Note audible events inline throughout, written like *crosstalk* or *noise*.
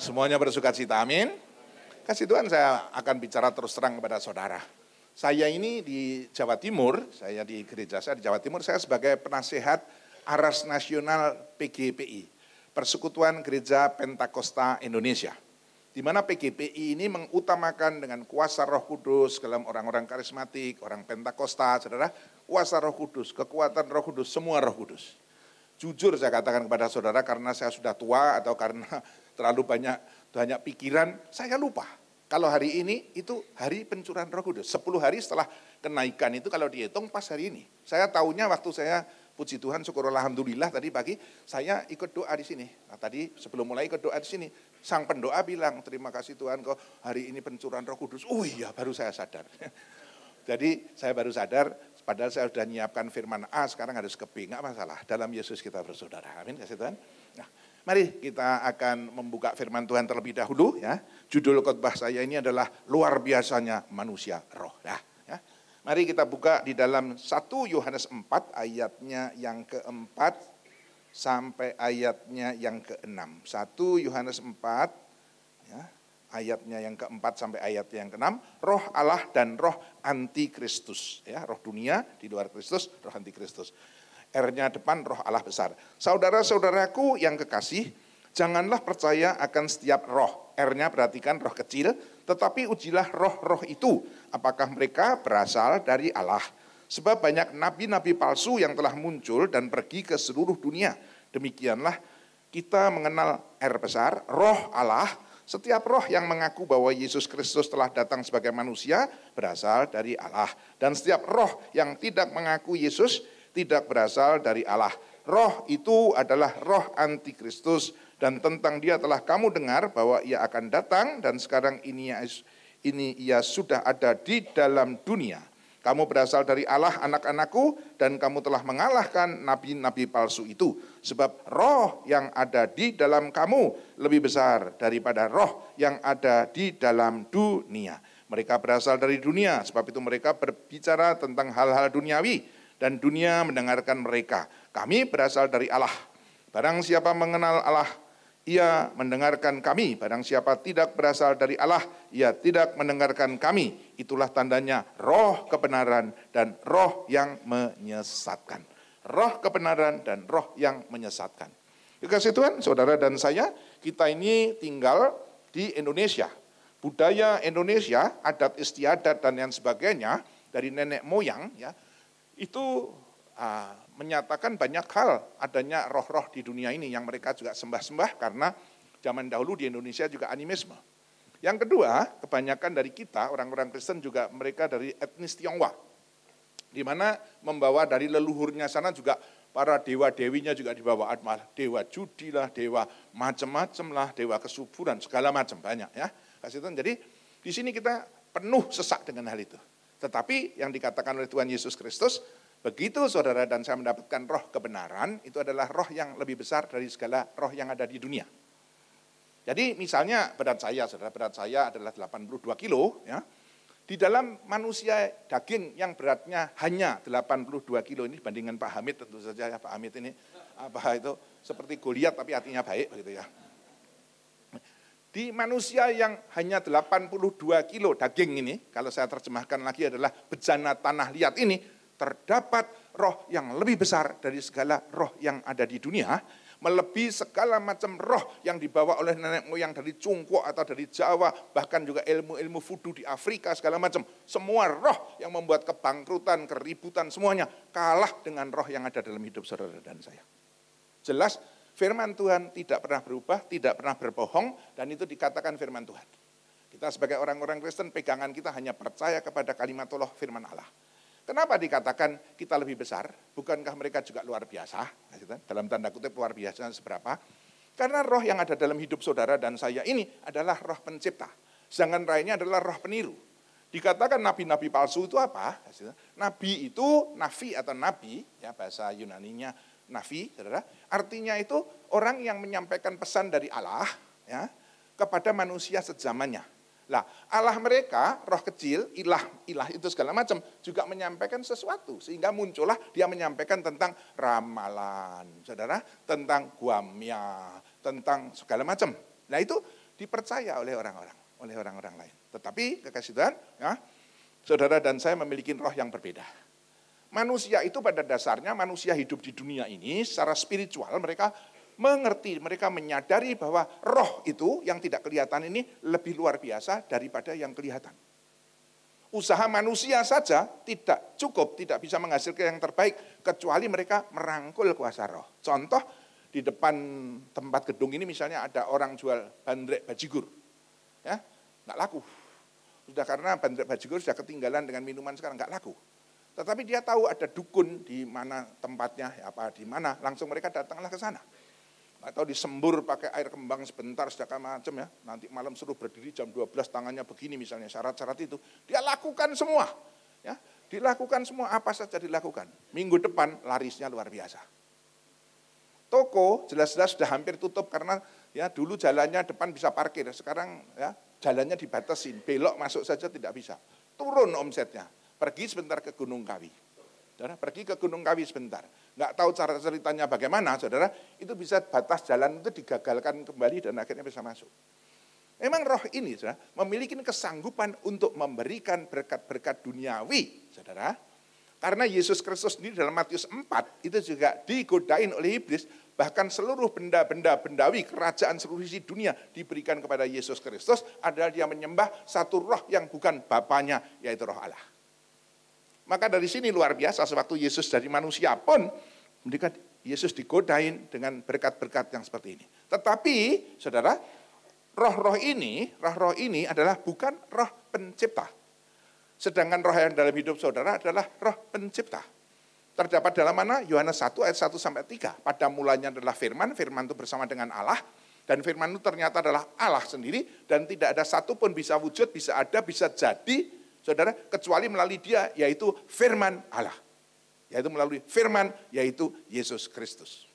Semuanya bersuka cita, amin. Kasih Tuhan saya akan bicara terus terang kepada saudara. Saya ini di Jawa Timur, saya di gereja saya di Jawa Timur, saya sebagai penasehat Aras Nasional PGPI, Persekutuan Gereja Pentakosta Indonesia. Di mana PGPI ini mengutamakan dengan kuasa roh kudus dalam orang-orang karismatik, orang Pentakosta, saudara, kuasa roh kudus, kekuatan roh kudus, semua roh kudus jujur saya katakan kepada saudara karena saya sudah tua atau karena terlalu banyak banyak pikiran, saya lupa. Kalau hari ini itu hari pencurahan Roh Kudus. 10 hari setelah kenaikan itu kalau dihitung pas hari ini. Saya tahunya waktu saya puji Tuhan syukur alhamdulillah tadi pagi saya ikut doa di sini. Nah, tadi sebelum mulai ikut doa di sini, sang pendoa bilang, "Terima kasih Tuhan kok hari ini pencurahan Roh Kudus." Oh iya, baru saya sadar. *laughs* Jadi saya baru sadar padahal saya sudah menyiapkan firman A sekarang harus ke B, enggak masalah. Dalam Yesus kita bersaudara. Amin kasih Tuhan. Mari kita akan membuka firman Tuhan terlebih dahulu ya. Judul khotbah saya ini adalah luar biasanya manusia roh. Nah, ya. Mari kita buka di dalam 1 Yohanes 4 ayatnya yang keempat sampai ayatnya yang keenam. 1 Yohanes 4 ya ayatnya yang keempat sampai ayat yang keenam, roh Allah dan roh antikristus, ya, roh dunia di luar Kristus, roh antikristus. R-nya depan roh Allah besar. Saudara-saudaraku yang kekasih, janganlah percaya akan setiap roh. R-nya perhatikan roh kecil, tetapi ujilah roh-roh itu apakah mereka berasal dari Allah. Sebab banyak nabi-nabi palsu yang telah muncul dan pergi ke seluruh dunia. Demikianlah kita mengenal R besar, roh Allah, setiap roh yang mengaku bahwa Yesus Kristus telah datang sebagai manusia berasal dari Allah. Dan setiap roh yang tidak mengaku Yesus tidak berasal dari Allah. Roh itu adalah roh antikristus dan tentang dia telah kamu dengar bahwa ia akan datang dan sekarang ini ini ia sudah ada di dalam dunia. Kamu berasal dari Allah anak-anakku dan kamu telah mengalahkan nabi-nabi palsu itu. Sebab roh yang ada di dalam kamu lebih besar daripada roh yang ada di dalam dunia. Mereka berasal dari dunia, sebab itu mereka berbicara tentang hal-hal duniawi dan dunia mendengarkan mereka. Kami berasal dari Allah. Barang siapa mengenal Allah, ia mendengarkan kami. Barang siapa tidak berasal dari Allah, ia tidak mendengarkan kami. Itulah tandanya roh kebenaran dan roh yang menyesatkan. Roh kebenaran dan roh yang menyesatkan. Dikasih Tuhan, saudara dan saya, kita ini tinggal di Indonesia. Budaya Indonesia, adat istiadat dan yang sebagainya, dari nenek moyang, ya itu Ah, menyatakan banyak hal adanya roh-roh di dunia ini yang mereka juga sembah-sembah karena zaman dahulu di Indonesia juga animisme. Yang kedua, kebanyakan dari kita orang-orang Kristen juga mereka dari etnis Tionghoa. Di mana membawa dari leluhurnya sana juga para dewa-dewinya juga dibawa dewa judi lah, dewa macam-macam lah, dewa kesuburan, segala macam banyak ya. kasih Jadi di sini kita penuh sesak dengan hal itu. Tetapi yang dikatakan oleh Tuhan Yesus Kristus, Begitu saudara dan saya mendapatkan roh kebenaran, itu adalah roh yang lebih besar dari segala roh yang ada di dunia. Jadi misalnya berat saya, saudara berat saya adalah 82 kilo, ya. Di dalam manusia daging yang beratnya hanya 82 kilo ini dibandingkan Pak Hamid tentu saja ya Pak Hamid ini apa itu seperti Goliat tapi hatinya baik begitu ya. Di manusia yang hanya 82 kilo daging ini, kalau saya terjemahkan lagi adalah bejana tanah liat ini, terdapat roh yang lebih besar dari segala roh yang ada di dunia, melebihi segala macam roh yang dibawa oleh nenek moyang dari Cungko atau dari Jawa, bahkan juga ilmu-ilmu fudu di Afrika segala macam. Semua roh yang membuat kebangkrutan, keributan semuanya kalah dengan roh yang ada dalam hidup saudara dan saya. Jelas firman Tuhan tidak pernah berubah, tidak pernah berbohong dan itu dikatakan firman Tuhan. Kita sebagai orang-orang Kristen pegangan kita hanya percaya kepada kalimat Allah firman Allah. Kenapa dikatakan kita lebih besar? Bukankah mereka juga luar biasa? Gitu kan? Dalam tanda kutip luar biasa seberapa? Karena roh yang ada dalam hidup saudara dan saya ini adalah roh pencipta. Sedangkan lainnya adalah roh peniru. Dikatakan nabi-nabi palsu itu apa? Gitu kan? Nabi itu nafi atau nabi, ya bahasa Yunaninya nafi, saudara. Artinya itu orang yang menyampaikan pesan dari Allah ya kepada manusia sejamannya. Lah, Allah mereka, roh kecil, ilah, ilah itu segala macam, juga menyampaikan sesuatu. Sehingga muncullah dia menyampaikan tentang ramalan, saudara, tentang guamnya, tentang segala macam. Nah itu dipercaya oleh orang-orang, oleh orang-orang lain. Tetapi kekasih Tuhan, ya, saudara dan saya memiliki roh yang berbeda. Manusia itu pada dasarnya manusia hidup di dunia ini secara spiritual mereka mengerti, mereka menyadari bahwa roh itu yang tidak kelihatan ini lebih luar biasa daripada yang kelihatan. Usaha manusia saja tidak cukup, tidak bisa menghasilkan yang terbaik kecuali mereka merangkul kuasa roh. Contoh di depan tempat gedung ini misalnya ada orang jual bandrek bajigur. Ya, nggak laku. Sudah karena bandrek bajigur sudah ketinggalan dengan minuman sekarang nggak laku. Tetapi dia tahu ada dukun di mana tempatnya, apa di mana, langsung mereka datanglah ke sana atau disembur pakai air kembang sebentar segala macam ya. Nanti malam suruh berdiri jam 12 tangannya begini misalnya syarat-syarat itu. Dia lakukan semua. Ya, dilakukan semua apa saja dilakukan. Minggu depan larisnya luar biasa. Toko jelas-jelas sudah hampir tutup karena ya dulu jalannya depan bisa parkir, sekarang ya jalannya dibatasin, belok masuk saja tidak bisa. Turun omsetnya. Pergi sebentar ke Gunung Kawi. Pergi ke Gunung Kawi sebentar nggak tahu cara ceritanya bagaimana, saudara, itu bisa batas jalan itu digagalkan kembali dan akhirnya bisa masuk. Memang roh ini saudara, memiliki kesanggupan untuk memberikan berkat-berkat duniawi, saudara. Karena Yesus Kristus sendiri dalam Matius 4 itu juga digodain oleh iblis, bahkan seluruh benda-benda bendawi kerajaan seluruh isi dunia diberikan kepada Yesus Kristus adalah dia menyembah satu roh yang bukan bapaknya yaitu roh Allah. Maka dari sini luar biasa sewaktu Yesus dari manusia pun mereka Yesus digodain dengan berkat-berkat yang seperti ini. Tetapi saudara, roh-roh ini, roh-roh ini adalah bukan roh pencipta. Sedangkan roh yang dalam hidup saudara adalah roh pencipta. Terdapat dalam mana? Yohanes 1 ayat 1 sampai 3. Pada mulanya adalah firman, firman itu bersama dengan Allah. Dan firman itu ternyata adalah Allah sendiri. Dan tidak ada satu pun bisa wujud, bisa ada, bisa jadi Saudara, kecuali melalui dia yaitu firman Allah. Yaitu melalui firman yaitu Yesus Kristus.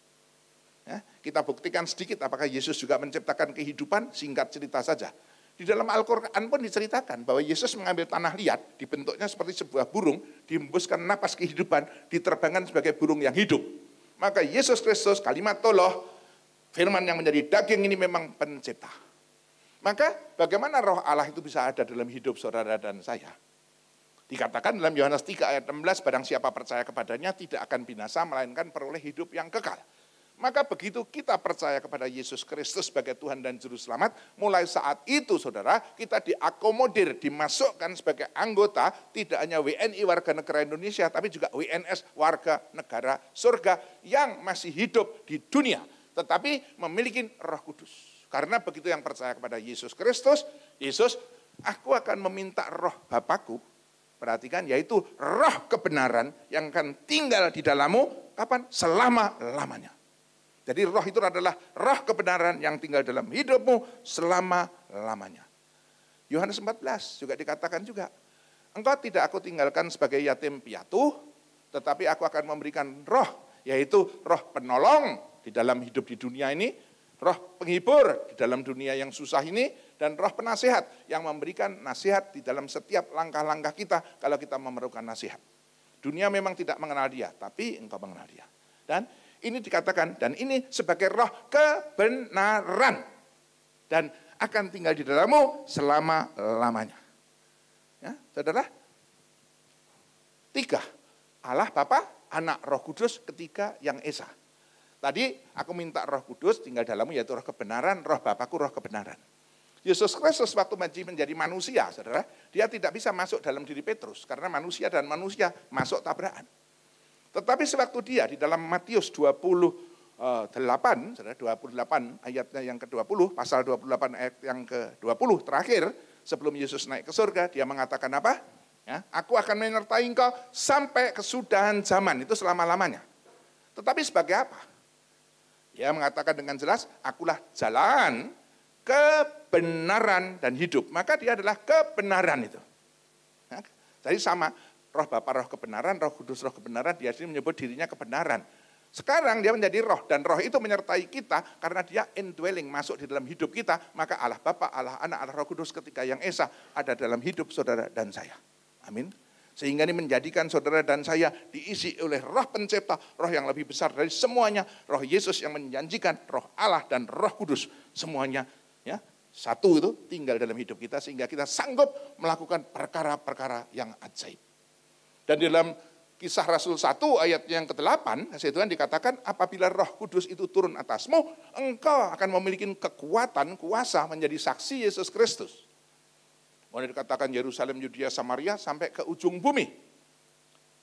Ya, kita buktikan sedikit apakah Yesus juga menciptakan kehidupan, singkat cerita saja. Di dalam Al-Quran pun diceritakan bahwa Yesus mengambil tanah liat, dibentuknya seperti sebuah burung, dihembuskan napas kehidupan, diterbangkan sebagai burung yang hidup. Maka Yesus Kristus, kalimat toloh, firman yang menjadi daging ini memang pencipta. Maka bagaimana roh Allah itu bisa ada dalam hidup saudara dan saya? Dikatakan dalam Yohanes 3 ayat 16, barang siapa percaya kepadanya tidak akan binasa, melainkan peroleh hidup yang kekal. Maka begitu kita percaya kepada Yesus Kristus sebagai Tuhan dan Juru Selamat, mulai saat itu saudara, kita diakomodir, dimasukkan sebagai anggota, tidak hanya WNI warga negara Indonesia, tapi juga WNS warga negara surga yang masih hidup di dunia, tetapi memiliki roh kudus. Karena begitu yang percaya kepada Yesus Kristus, Yesus, aku akan meminta roh Bapakku, perhatikan, yaitu roh kebenaran yang akan tinggal di dalammu, kapan? Selama-lamanya. Jadi roh itu adalah roh kebenaran yang tinggal dalam hidupmu selama-lamanya. Yohanes 14 juga dikatakan juga, engkau tidak aku tinggalkan sebagai yatim piatu, tetapi aku akan memberikan roh, yaitu roh penolong di dalam hidup di dunia ini, roh penghibur di dalam dunia yang susah ini, dan roh penasehat yang memberikan nasihat di dalam setiap langkah-langkah kita kalau kita memerlukan nasihat. Dunia memang tidak mengenal dia, tapi engkau mengenal dia. Dan ini dikatakan, dan ini sebagai roh kebenaran. Dan akan tinggal di dalammu selama-lamanya. Ya, saudara, tiga, Allah Bapa, Anak Roh Kudus, ketiga yang Esa. Tadi aku minta roh kudus tinggal dalammu yaitu roh kebenaran, roh Bapakku roh kebenaran. Yesus Kristus waktu menjadi manusia, saudara, dia tidak bisa masuk dalam diri Petrus karena manusia dan manusia masuk tabrakan. Tetapi sewaktu dia di dalam Matius 28, eh, saudara, 28 ayatnya yang ke-20, pasal 28 ayat yang ke-20 terakhir, sebelum Yesus naik ke surga, dia mengatakan apa? Ya, aku akan menyertai engkau sampai kesudahan zaman, itu selama-lamanya. Tetapi sebagai apa? Dia mengatakan dengan jelas, akulah jalan, kebenaran, dan hidup. Maka dia adalah kebenaran itu. Nah, jadi sama, roh Bapa roh kebenaran, roh kudus roh kebenaran, dia sendiri menyebut dirinya kebenaran. Sekarang dia menjadi roh dan roh itu menyertai kita karena dia indwelling masuk di dalam hidup kita, maka Allah Bapa, Allah Anak, Allah Roh Kudus ketika yang esa ada dalam hidup saudara dan saya. Amin. Sehingga ini menjadikan saudara dan saya diisi oleh roh pencipta, roh yang lebih besar dari semuanya, roh Yesus yang menjanjikan, roh Allah dan roh kudus. Semuanya ya satu itu tinggal dalam hidup kita sehingga kita sanggup melakukan perkara-perkara yang ajaib. Dan di dalam kisah Rasul 1 ayat yang ke-8, Yesus Tuhan dikatakan apabila roh kudus itu turun atasmu, engkau akan memiliki kekuatan, kuasa menjadi saksi Yesus Kristus. Mulai dikatakan Yerusalem, Yudea, Samaria sampai ke ujung bumi.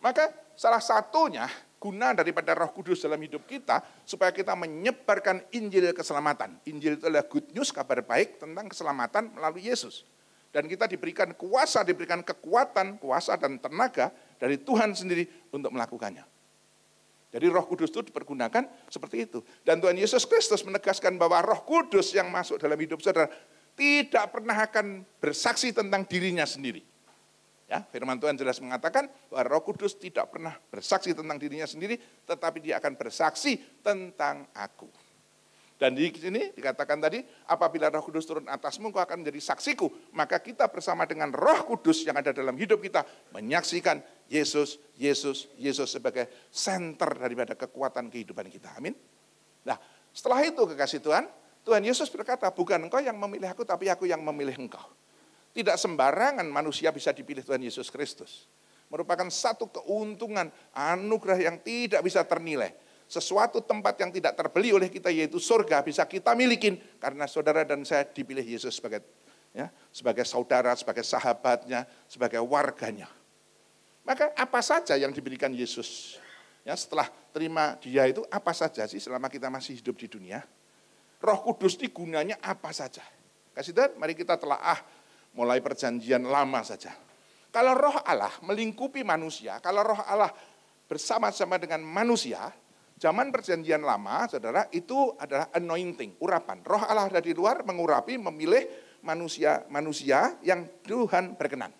Maka salah satunya guna daripada roh kudus dalam hidup kita supaya kita menyebarkan Injil keselamatan. Injil itu adalah good news, kabar baik tentang keselamatan melalui Yesus. Dan kita diberikan kuasa, diberikan kekuatan, kuasa dan tenaga dari Tuhan sendiri untuk melakukannya. Jadi roh kudus itu dipergunakan seperti itu. Dan Tuhan Yesus Kristus menegaskan bahwa roh kudus yang masuk dalam hidup saudara tidak pernah akan bersaksi tentang dirinya sendiri. Ya, firman Tuhan jelas mengatakan bahwa Roh Kudus tidak pernah bersaksi tentang dirinya sendiri, tetapi dia akan bersaksi tentang aku. Dan di sini dikatakan tadi, apabila Roh Kudus turun atasmu, kau akan menjadi saksiku. Maka kita bersama dengan Roh Kudus yang ada dalam hidup kita menyaksikan Yesus, Yesus, Yesus sebagai center daripada kekuatan kehidupan kita. Amin. Nah, setelah itu kekasih Tuhan, Tuhan Yesus berkata, bukan engkau yang memilih aku, tapi aku yang memilih engkau. Tidak sembarangan manusia bisa dipilih Tuhan Yesus Kristus. Merupakan satu keuntungan, anugerah yang tidak bisa ternilai. Sesuatu tempat yang tidak terbeli oleh kita yaitu surga bisa kita milikin karena saudara dan saya dipilih Yesus sebagai ya, sebagai saudara, sebagai sahabatnya, sebagai warganya. Maka apa saja yang diberikan Yesus? Ya, setelah terima dia itu apa saja sih selama kita masih hidup di dunia? Roh Kudus ini gunanya apa saja? Kasih tahu, mari kita telaah mulai perjanjian lama saja. Kalau roh Allah melingkupi manusia, kalau roh Allah bersama-sama dengan manusia, zaman perjanjian lama, saudara, itu adalah anointing, urapan. Roh Allah dari luar mengurapi, memilih manusia-manusia yang Tuhan berkenan.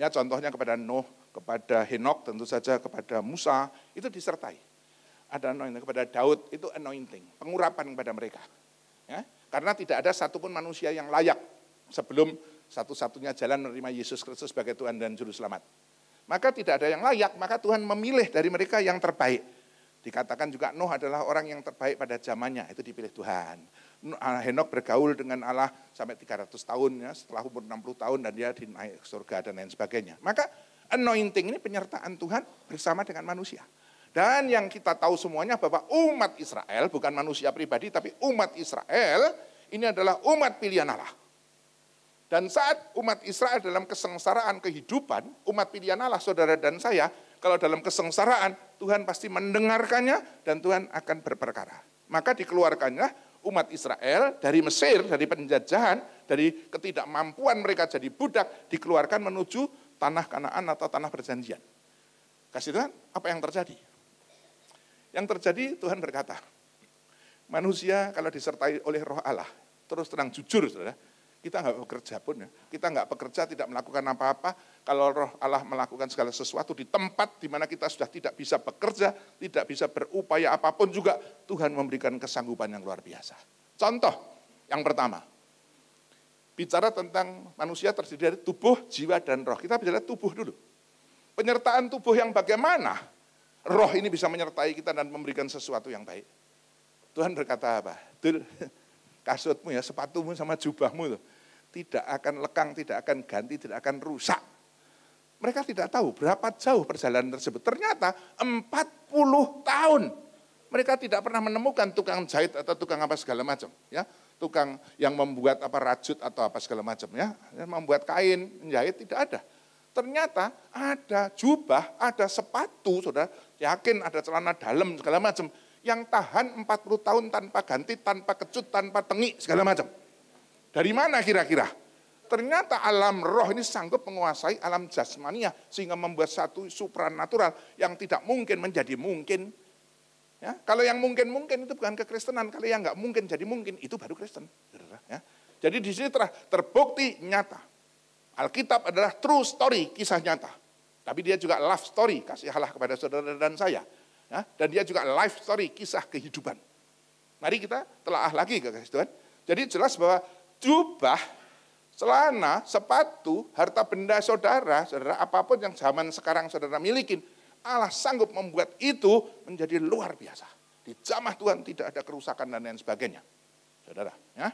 Ya, contohnya kepada Nuh, kepada Henok, tentu saja kepada Musa, itu disertai ada anointing kepada Daud itu anointing, pengurapan kepada mereka. Ya, karena tidak ada satupun manusia yang layak sebelum satu-satunya jalan menerima Yesus Kristus sebagai Tuhan dan Juru Selamat. Maka tidak ada yang layak, maka Tuhan memilih dari mereka yang terbaik. Dikatakan juga Nuh adalah orang yang terbaik pada zamannya, itu dipilih Tuhan. Henok bergaul dengan Allah sampai 300 tahun, ya, setelah umur 60 tahun dan dia dinaik surga dan lain sebagainya. Maka anointing ini penyertaan Tuhan bersama dengan manusia. Dan yang kita tahu semuanya bahwa umat Israel, bukan manusia pribadi, tapi umat Israel, ini adalah umat pilihan Allah. Dan saat umat Israel dalam kesengsaraan kehidupan, umat pilihan Allah, saudara dan saya, kalau dalam kesengsaraan, Tuhan pasti mendengarkannya dan Tuhan akan berperkara. Maka dikeluarkannya umat Israel dari Mesir, dari penjajahan, dari ketidakmampuan mereka jadi budak, dikeluarkan menuju tanah Kanaan atau tanah perjanjian. Kasih Tuhan, apa yang terjadi? Yang terjadi Tuhan berkata, manusia kalau disertai oleh roh Allah, terus terang jujur saudara, kita nggak bekerja pun ya, kita nggak bekerja, tidak melakukan apa-apa, kalau roh Allah melakukan segala sesuatu di tempat di mana kita sudah tidak bisa bekerja, tidak bisa berupaya apapun juga, Tuhan memberikan kesanggupan yang luar biasa. Contoh yang pertama, bicara tentang manusia terdiri dari tubuh, jiwa, dan roh. Kita bicara tubuh dulu. Penyertaan tubuh yang bagaimana roh ini bisa menyertai kita dan memberikan sesuatu yang baik. Tuhan berkata apa? Dul, *laughs* kasutmu ya, sepatumu sama jubahmu itu Tidak akan lekang, tidak akan ganti, tidak akan rusak. Mereka tidak tahu berapa jauh perjalanan tersebut. Ternyata 40 tahun. Mereka tidak pernah menemukan tukang jahit atau tukang apa segala macam. Ya, tukang yang membuat apa rajut atau apa segala macam ya, membuat kain, menjahit tidak ada. Ternyata ada jubah, ada sepatu, saudara, yakin ada celana dalam, segala macam, yang tahan 40 tahun tanpa ganti, tanpa kecut, tanpa tengik, segala macam. Dari mana kira-kira? Ternyata alam roh ini sanggup menguasai alam jasmania sehingga membuat satu supranatural yang tidak mungkin menjadi mungkin. Ya, kalau yang mungkin-mungkin itu bukan kekristenan, kalau yang nggak mungkin jadi mungkin itu baru Kristen. Ya. Jadi di sini telah terbukti nyata Alkitab adalah true story, kisah nyata. Tapi dia juga love story, kasih Allah kepada saudara dan saya. Ya, dan dia juga life story, kisah kehidupan. Mari kita telah lagi ke kasih Tuhan. Jadi jelas bahwa jubah, celana, sepatu, harta benda saudara, saudara apapun yang zaman sekarang saudara milikin, Allah sanggup membuat itu menjadi luar biasa. Di jamah Tuhan tidak ada kerusakan dan lain sebagainya. Saudara, ya.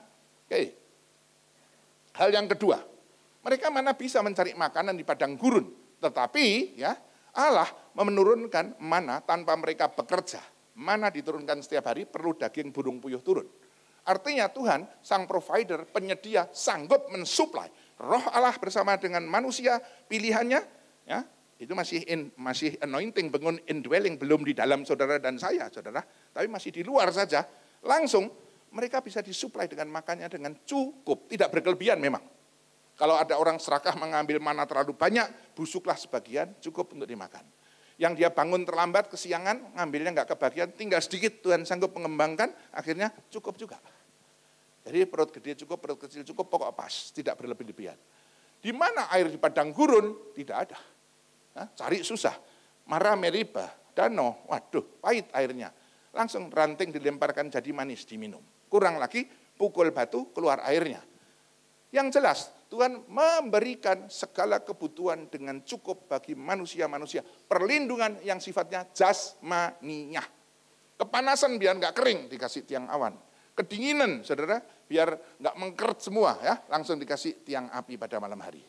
Oke. Hal yang kedua, mereka mana bisa mencari makanan di padang gurun. Tetapi ya Allah menurunkan mana tanpa mereka bekerja. Mana diturunkan setiap hari perlu daging burung puyuh turun. Artinya Tuhan, sang provider, penyedia, sanggup mensuplai. Roh Allah bersama dengan manusia, pilihannya, ya itu masih in, masih anointing, bangun indwelling, belum di dalam saudara dan saya, saudara. Tapi masih di luar saja. Langsung mereka bisa disuplai dengan makannya dengan cukup, tidak berkelebihan memang. Kalau ada orang serakah mengambil mana terlalu banyak, busuklah sebagian, cukup untuk dimakan. Yang dia bangun terlambat, kesiangan, ngambilnya nggak kebagian, tinggal sedikit, Tuhan sanggup mengembangkan, akhirnya cukup juga. Jadi perut gede cukup, perut kecil cukup, pokok pas, tidak berlebih-lebihan. Di mana air di padang gurun? Tidak ada. Hah? Cari susah. Marah meriba, danau, waduh, pahit airnya. Langsung ranting dilemparkan jadi manis, diminum. Kurang lagi, pukul batu, keluar airnya. Yang jelas, Tuhan memberikan segala kebutuhan dengan cukup bagi manusia-manusia. Perlindungan yang sifatnya jasmaninya. Kepanasan biar nggak kering dikasih tiang awan. Kedinginan, saudara, biar nggak mengkeret semua ya, langsung dikasih tiang api pada malam hari.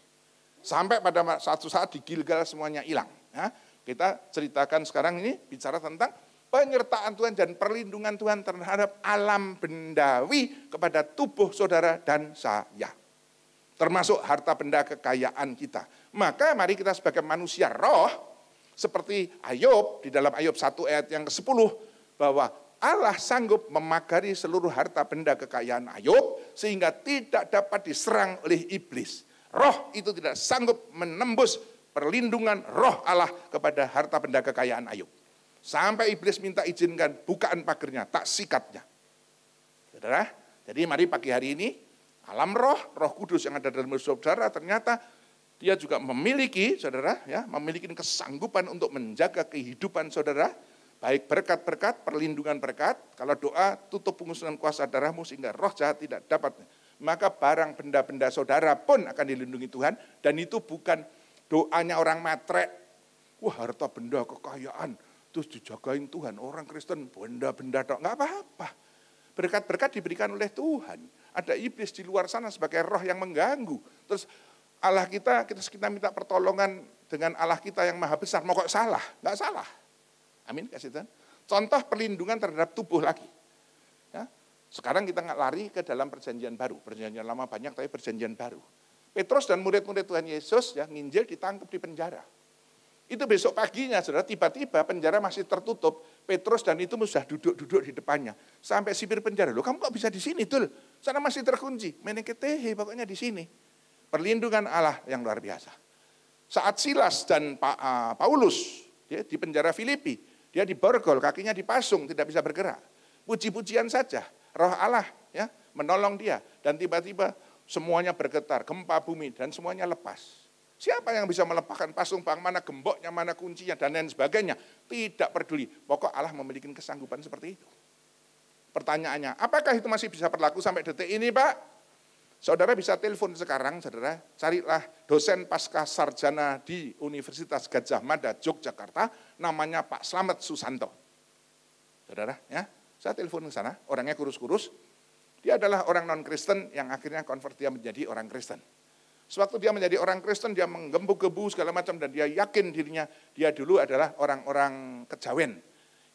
Sampai pada satu saat di Gilgal semuanya hilang. Ya. Kita ceritakan sekarang ini bicara tentang penyertaan Tuhan dan perlindungan Tuhan terhadap alam bendawi kepada tubuh saudara dan saya termasuk harta benda kekayaan kita. Maka mari kita sebagai manusia roh, seperti Ayub, di dalam Ayub 1 ayat yang ke-10, bahwa Allah sanggup memagari seluruh harta benda kekayaan Ayub, sehingga tidak dapat diserang oleh iblis. Roh itu tidak sanggup menembus perlindungan roh Allah kepada harta benda kekayaan Ayub. Sampai iblis minta izinkan bukaan pagernya, tak sikatnya. jadi mari pagi hari ini alam roh, roh kudus yang ada dalam saudara ternyata dia juga memiliki saudara ya, memiliki kesanggupan untuk menjaga kehidupan saudara baik berkat-berkat, perlindungan berkat, kalau doa tutup pengusungan kuasa darahmu sehingga roh jahat tidak dapat. Maka barang benda-benda saudara pun akan dilindungi Tuhan dan itu bukan doanya orang matre. Wah harta benda kekayaan terus dijagain Tuhan. Orang Kristen benda-benda dok nggak apa-apa. Berkat-berkat diberikan oleh Tuhan ada iblis di luar sana sebagai roh yang mengganggu. Terus Allah kita, kita kita minta pertolongan dengan Allah kita yang maha besar. Mau kok salah? Enggak salah. Amin kasih Tuhan. Contoh perlindungan terhadap tubuh lagi. Ya. Sekarang kita nggak lari ke dalam perjanjian baru. Perjanjian lama banyak tapi perjanjian baru. Petrus dan murid-murid Tuhan Yesus ya, nginjil ditangkap di penjara. Itu besok paginya, saudara, tiba-tiba penjara masih tertutup. Petrus dan itu sudah duduk-duduk di depannya. Sampai sipir penjara, loh kamu kok bisa di sini, tuh? Sana masih terkunci. Meneketehe pokoknya di sini. Perlindungan Allah yang luar biasa. Saat Silas dan Pak eh, Paulus dia di penjara Filipi, dia diborgol, kakinya dipasung, tidak bisa bergerak. Puji-pujian saja, roh Allah ya menolong dia. Dan tiba-tiba semuanya bergetar, gempa bumi dan semuanya lepas. Siapa yang bisa melepaskan pasung bang mana gemboknya, mana kuncinya dan lain sebagainya? Tidak peduli. Pokok Allah memiliki kesanggupan seperti itu. Pertanyaannya, apakah itu masih bisa berlaku sampai detik ini Pak? Saudara bisa telepon sekarang, saudara, carilah dosen pasca sarjana di Universitas Gajah Mada, Yogyakarta, namanya Pak Slamet Susanto. Saudara, ya, saya telepon ke sana, orangnya kurus-kurus, dia adalah orang non-Kristen yang akhirnya convert dia menjadi orang Kristen. Sewaktu dia menjadi orang Kristen, dia menggembu-gebu segala macam dan dia yakin dirinya, dia dulu adalah orang-orang kejawen,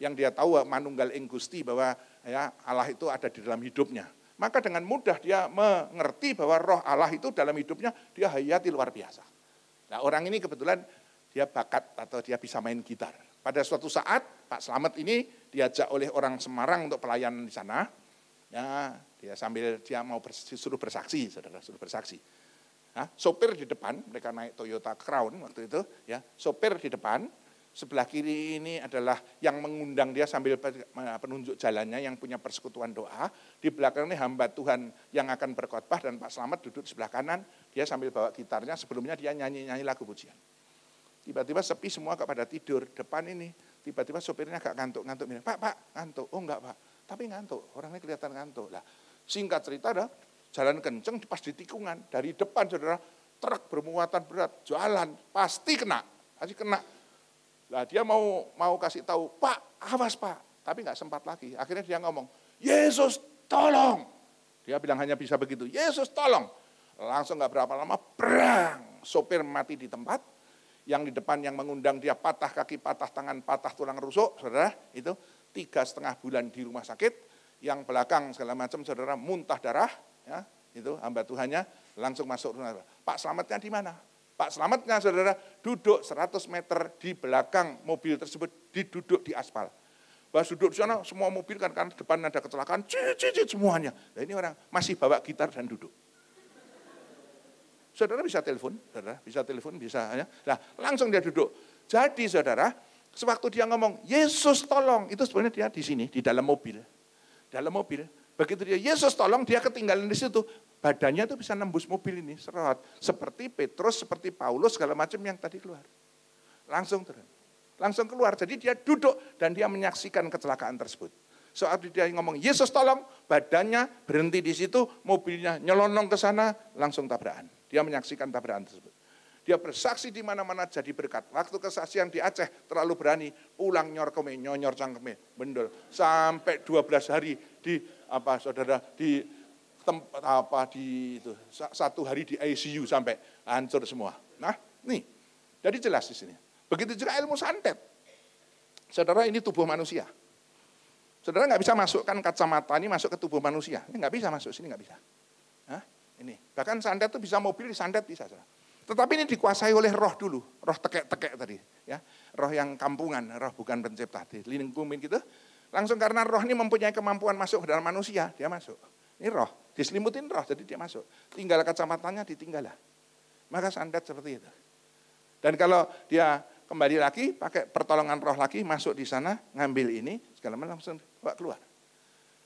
yang dia tahu manunggal ing Gusti bahwa ya Allah itu ada di dalam hidupnya. Maka dengan mudah dia mengerti bahwa roh Allah itu dalam hidupnya dia hayati luar biasa. Nah orang ini kebetulan dia bakat atau dia bisa main gitar. Pada suatu saat Pak Slamet ini diajak oleh orang Semarang untuk pelayanan di sana. Ya, dia sambil dia mau suruh bersaksi, saudara suruh bersaksi. Nah, sopir di depan, mereka naik Toyota Crown waktu itu, ya, sopir di depan, sebelah kiri ini adalah yang mengundang dia sambil penunjuk jalannya yang punya persekutuan doa. Di belakang ini hamba Tuhan yang akan berkhotbah dan Pak Selamat duduk sebelah kanan, dia sambil bawa gitarnya, sebelumnya dia nyanyi-nyanyi lagu pujian. Tiba-tiba sepi semua kepada tidur, depan ini tiba-tiba sopirnya agak ngantuk-ngantuk, Pak, Pak, ngantuk. Oh enggak Pak, tapi ngantuk, orangnya kelihatan ngantuk. Lah, singkat cerita dah, jalan kenceng pas di tikungan, dari depan saudara, truk bermuatan berat, jalan, pasti kena, pasti kena Nah dia mau mau kasih tahu, Pak, awas Pak. Tapi nggak sempat lagi. Akhirnya dia ngomong, Yesus tolong. Dia bilang hanya bisa begitu, Yesus tolong. Langsung nggak berapa lama, perang. Sopir mati di tempat. Yang di depan yang mengundang dia patah kaki, patah tangan, patah tulang rusuk, saudara. Itu tiga setengah bulan di rumah sakit. Yang belakang segala macam, saudara muntah darah. Ya, itu hamba Tuhannya langsung masuk rumah. Pak selamatnya di mana? Pak Selamatnya saudara duduk 100 meter di belakang mobil tersebut, diduduk di aspal. bahas duduk di sana semua mobil kan kan depan ada kecelakaan, cicit semuanya. Nah ini orang masih bawa gitar dan duduk. Saudara bisa telepon, saudara bisa telepon, bisa. Ya. Nah langsung dia duduk. Jadi saudara, sewaktu dia ngomong, Yesus tolong, itu sebenarnya dia di sini, di dalam mobil. Dalam mobil, Begitu dia, Yesus tolong dia ketinggalan di situ. Badannya itu bisa nembus mobil ini, serot. Seperti Petrus, seperti Paulus, segala macam yang tadi keluar. Langsung turun. Langsung keluar. Jadi dia duduk dan dia menyaksikan kecelakaan tersebut. Soal dia ngomong, Yesus tolong, badannya berhenti di situ, mobilnya nyelonong ke sana, langsung tabrakan. Dia menyaksikan tabrakan tersebut. Dia bersaksi di mana-mana jadi berkat. Waktu kesaksian di Aceh terlalu berani, pulang nyor keme, nyonyor cangkeme, bendol. Sampai 12 hari di apa saudara di tempat apa di itu satu hari di ICU sampai hancur semua. Nah, nih. Jadi jelas di sini. Begitu juga ilmu santet. Saudara ini tubuh manusia. Saudara nggak bisa masukkan kacamata ini masuk ke tubuh manusia. Ini nggak bisa masuk sini nggak bisa. nah Ini bahkan santet itu bisa mobil di santet bisa. Saudara. Tetapi ini dikuasai oleh roh dulu, roh tekek-tekek tadi, ya, roh yang kampungan, roh bukan pencipta, di lingkungan gitu, Langsung karena roh ini mempunyai kemampuan masuk ke dalam manusia, dia masuk. Ini roh, diselimutin roh, jadi dia masuk. Tinggal kacamatanya, ditinggallah, Maka sandat seperti itu. Dan kalau dia kembali lagi, pakai pertolongan roh lagi, masuk di sana, ngambil ini, segala macam langsung keluar.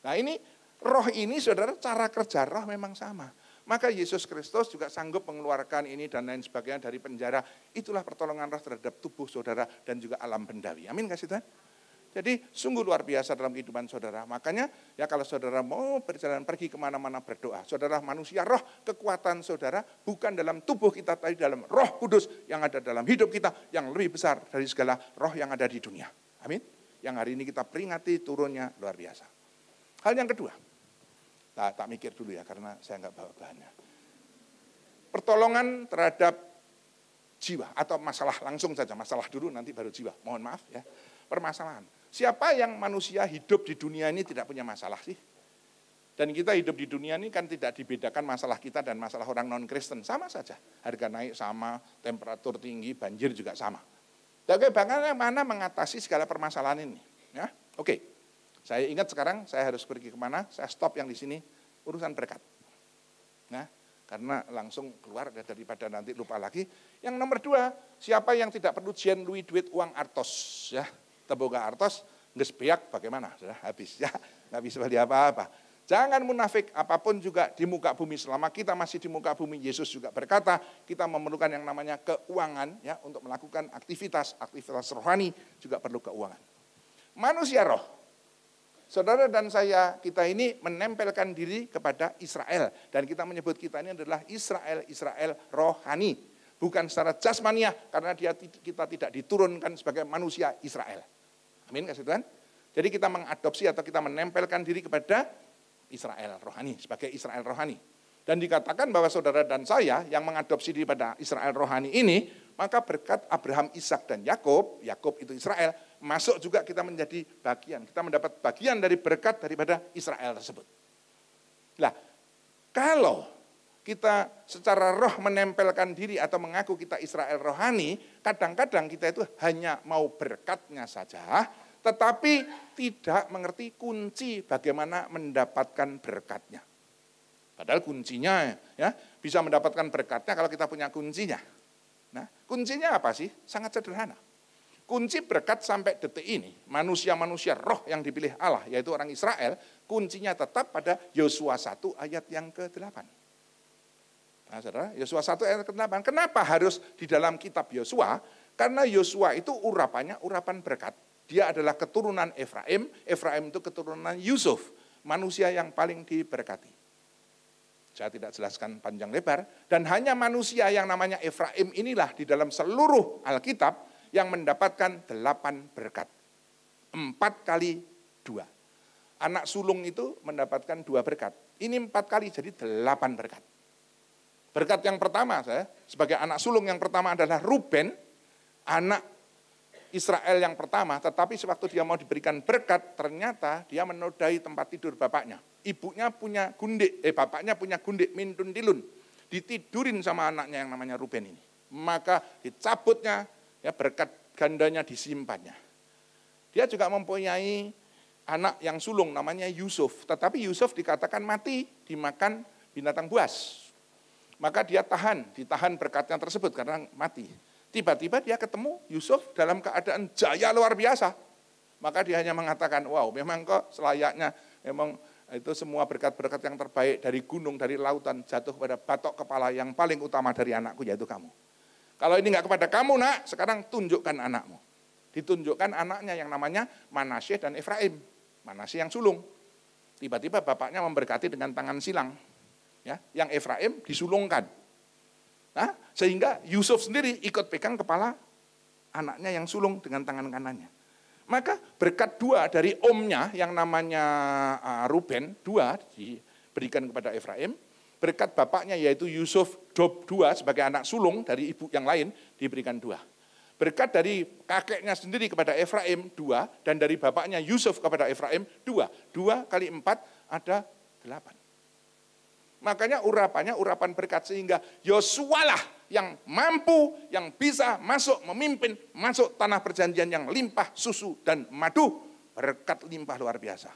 Nah ini, roh ini saudara, cara kerja roh memang sama. Maka Yesus Kristus juga sanggup mengeluarkan ini dan lain sebagainya dari penjara. Itulah pertolongan roh terhadap tubuh saudara dan juga alam benda. Amin kasih Tuhan. Jadi sungguh luar biasa dalam kehidupan saudara. Makanya ya kalau saudara mau berjalan pergi kemana-mana berdoa. Saudara manusia roh kekuatan saudara bukan dalam tubuh kita tapi dalam roh kudus yang ada dalam hidup kita yang lebih besar dari segala roh yang ada di dunia. Amin. Yang hari ini kita peringati turunnya luar biasa. Hal yang kedua. Nah, tak mikir dulu ya karena saya nggak bawa bahannya. Pertolongan terhadap jiwa atau masalah langsung saja masalah dulu nanti baru jiwa. Mohon maaf ya. Permasalahan Siapa yang manusia hidup di dunia ini tidak punya masalah sih? Dan kita hidup di dunia ini kan tidak dibedakan masalah kita dan masalah orang non-Kristen. Sama saja. Harga naik sama, temperatur tinggi, banjir juga sama. Oke, bagaimana mana mengatasi segala permasalahan ini? Ya, Oke, saya ingat sekarang saya harus pergi kemana, saya stop yang di sini, urusan berkat. Nah, karena langsung keluar daripada nanti lupa lagi. Yang nomor dua, siapa yang tidak perlu jen, duit, uang, artos. Ya, Taboga Artos, ngesbiak bagaimana? Sudah habis ya, nggak bisa beli apa-apa. Jangan munafik apapun juga di muka bumi selama kita masih di muka bumi Yesus juga berkata kita memerlukan yang namanya keuangan ya untuk melakukan aktivitas aktivitas rohani juga perlu keuangan. Manusia roh. Saudara dan saya kita ini menempelkan diri kepada Israel dan kita menyebut kita ini adalah Israel Israel rohani bukan secara jasmania karena dia kita tidak diturunkan sebagai manusia Israel. Amin kasih Tuhan. Jadi kita mengadopsi atau kita menempelkan diri kepada Israel rohani sebagai Israel rohani. Dan dikatakan bahwa saudara dan saya yang mengadopsi diri pada Israel rohani ini, maka berkat Abraham, Ishak dan Yakub, Yakub itu Israel, masuk juga kita menjadi bagian. Kita mendapat bagian dari berkat daripada Israel tersebut. Nah, kalau kita secara roh menempelkan diri atau mengaku kita Israel rohani, kadang-kadang kita itu hanya mau berkatnya saja, tetapi tidak mengerti kunci bagaimana mendapatkan berkatnya. Padahal kuncinya ya bisa mendapatkan berkatnya kalau kita punya kuncinya. Nah, kuncinya apa sih? Sangat sederhana. Kunci berkat sampai detik ini, manusia-manusia roh yang dipilih Allah, yaitu orang Israel, kuncinya tetap pada Yosua 1 ayat yang ke-8 Nah, saudara, Yosua 1 ayat ke-8. Kenapa harus di dalam kitab Yosua? Karena Yosua itu urapannya urapan berkat. Dia adalah keturunan Efraim. Efraim itu keturunan Yusuf, manusia yang paling diberkati. Saya tidak jelaskan panjang lebar. Dan hanya manusia yang namanya Efraim inilah di dalam seluruh Alkitab yang mendapatkan delapan berkat. Empat kali dua. Anak sulung itu mendapatkan dua berkat. Ini empat kali jadi delapan berkat. Berkat yang pertama saya, sebagai anak sulung yang pertama adalah Ruben, anak Israel yang pertama, tetapi sewaktu dia mau diberikan berkat, ternyata dia menodai tempat tidur bapaknya. Ibunya punya gundik, eh bapaknya punya gundik, mintun dilun. Ditidurin sama anaknya yang namanya Ruben ini. Maka dicabutnya, ya berkat gandanya disimpannya. Dia juga mempunyai anak yang sulung namanya Yusuf. Tetapi Yusuf dikatakan mati, dimakan binatang buas maka dia tahan, ditahan berkatnya tersebut karena mati. Tiba-tiba dia ketemu Yusuf dalam keadaan jaya luar biasa. Maka dia hanya mengatakan, wow memang kok selayaknya, memang itu semua berkat-berkat yang terbaik dari gunung, dari lautan jatuh pada batok kepala yang paling utama dari anakku yaitu kamu. Kalau ini enggak kepada kamu nak, sekarang tunjukkan anakmu. Ditunjukkan anaknya yang namanya Manasye dan Efraim. Manasye yang sulung. Tiba-tiba bapaknya memberkati dengan tangan silang ya, yang Efraim disulungkan. Nah, sehingga Yusuf sendiri ikut pegang kepala anaknya yang sulung dengan tangan kanannya. Maka berkat dua dari omnya yang namanya uh, Ruben, dua diberikan kepada Efraim. Berkat bapaknya yaitu Yusuf Dob dua sebagai anak sulung dari ibu yang lain diberikan dua. Berkat dari kakeknya sendiri kepada Efraim dua dan dari bapaknya Yusuf kepada Efraim dua. Dua kali empat ada delapan. Makanya urapannya urapan berkat sehingga Yosua lah yang mampu, yang bisa masuk memimpin, masuk tanah perjanjian yang limpah susu dan madu. Berkat limpah luar biasa.